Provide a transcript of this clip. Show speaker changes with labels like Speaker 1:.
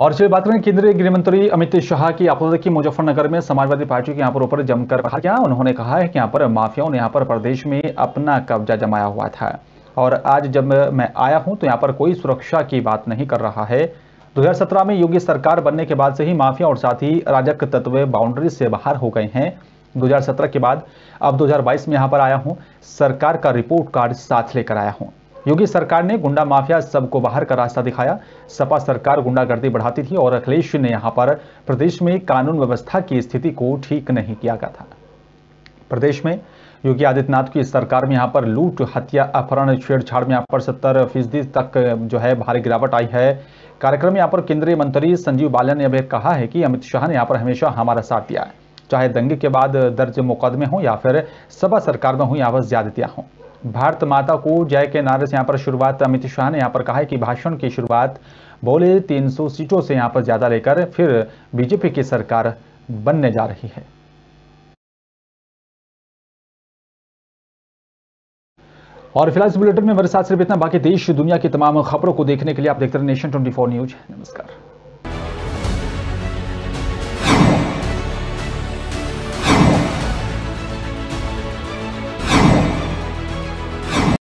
Speaker 1: और चलिए बात करें केंद्रीय गृह मंत्री अमित शाह की आपको देखिए मुजफ्फरनगर में समाजवादी पार्टी के यहाँ पर ऊपर जमकर कहा क्या उन्होंने कहा है कि यहाँ पर माफियाओं ने यहाँ पर प्रदेश में अपना कब्जा जमाया हुआ था और आज जब मैं आया हूँ तो यहाँ पर कोई सुरक्षा की बात नहीं कर रहा है 2017 में योगी सरकार बनने के बाद से ही माफिया और साथ ही राजक तत्व बाउंड्री से बाहर हो गए हैं 2017 के बाद अब 2022 में यहाँ पर आया हूँ सरकार का रिपोर्ट कार्ड साथ लेकर आया हूँ योगी सरकार ने गुंडा माफिया सबको बाहर का रास्ता दिखाया सपा सरकार गुंडागर्दी बढ़ाती थी और अखिलेश ने यहां पर प्रदेश में कानून व्यवस्था की स्थिति को ठीक नहीं किया गया था प्रदेश में योगी आदित्यनाथ की सरकार में यहाँ पर लूट हत्या अपहरण छेड़छाड़ में यहाँ पर सत्तर फीसदी तक जो है भारी गिरावट आई है कार्यक्रम में यहाँ पर केंद्रीय मंत्री संजीव बालन ने अभी कहा है कि अमित शाह ने यहाँ पर हमेशा हमारा साथ दिया है चाहे दंगे के बाद दर्ज मुकदमे हों या फिर सपा सरकार में हों या ज्यादा हों भारत माता को जय के नारे से यहाँ पर शुरुआत अमित शाह ने यहाँ पर कहा है कि भाषण की शुरुआत बोले 300 सीटों से यहाँ पर ज़्यादा लेकर फिर बीजेपी की सरकार बनने जा रही है और फिलहाल इस बुलेटिन में मेरे साथ सिर्फ इतना बाकी देश दुनिया की तमाम खबरों को देखने के लिए आप देखते रहे नेशन 24 न्यूज नमस्कार